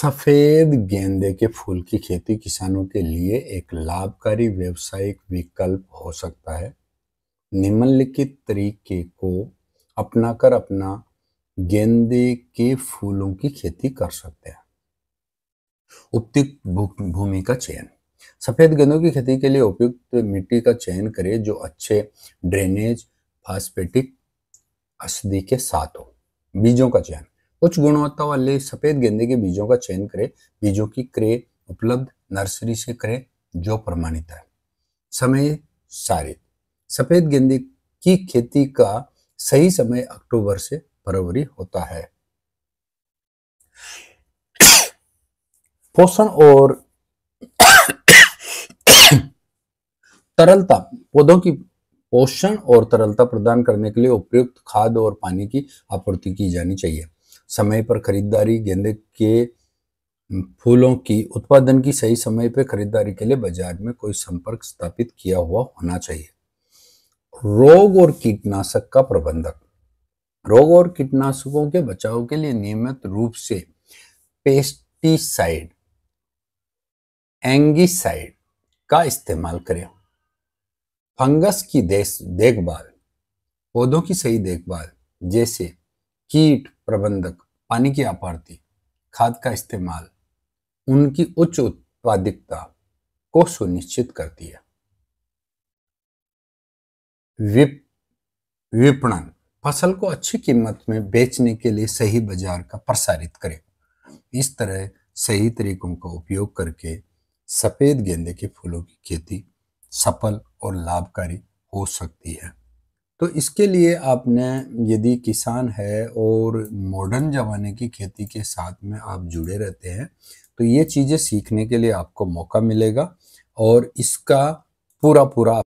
सफ़ेद गेंदे के फूल की खेती किसानों के लिए एक लाभकारी व्यवसायिक विकल्प हो सकता है निम्नलिखित तरीके को अपनाकर अपना गेंदे के फूलों की खेती कर सकते हैं उपयुक्त भूमि का चयन सफ़ेद गेंदों की खेती के लिए उपयुक्त मिट्टी का चयन करें जो अच्छे ड्रेनेज फास्पेटिक असदी के साथ हो बीजों का चयन उच्च गुणवत्ता वाले सफेद गेंदे के बीजों का चयन करें बीजों की क्रय उपलब्ध नर्सरी से करें जो प्रमाणित है समय सारित सफेद गेंदे की खेती का सही समय अक्टूबर से फरवरी होता है पोषण और तरलता पौधों की पोषण और तरलता प्रदान करने के लिए उपयुक्त खाद और पानी की आपूर्ति की जानी चाहिए समय पर खरीदारी गेंदे के फूलों की उत्पादन की सही समय पर खरीदारी के लिए बाजार में कोई संपर्क स्थापित किया हुआ होना चाहिए रोग और कीटनाशक का प्रबंधक रोग और कीटनाशकों के बचाव के लिए नियमित रूप से पेस्टिसाइड एंगिसाइड का इस्तेमाल करें फंगस की देखभाल पौधों की सही देखभाल जैसे कीट प्रबंधक पानी की आपूर्ति खाद का इस्तेमाल उनकी उच्च उत्पादकता को सुनिश्चित करती है विप विपणन फसल को अच्छी कीमत में बेचने के लिए सही बाजार का प्रसारित करें इस तरह सही तरीकों का उपयोग करके सफ़ेद गेंदे के फूलों की खेती सफल और लाभकारी हो सकती है तो इसके लिए आपने यदि किसान है और मॉडर्न ज़माने की खेती के साथ में आप जुड़े रहते हैं तो ये चीज़ें सीखने के लिए आपको मौका मिलेगा और इसका पूरा पूरा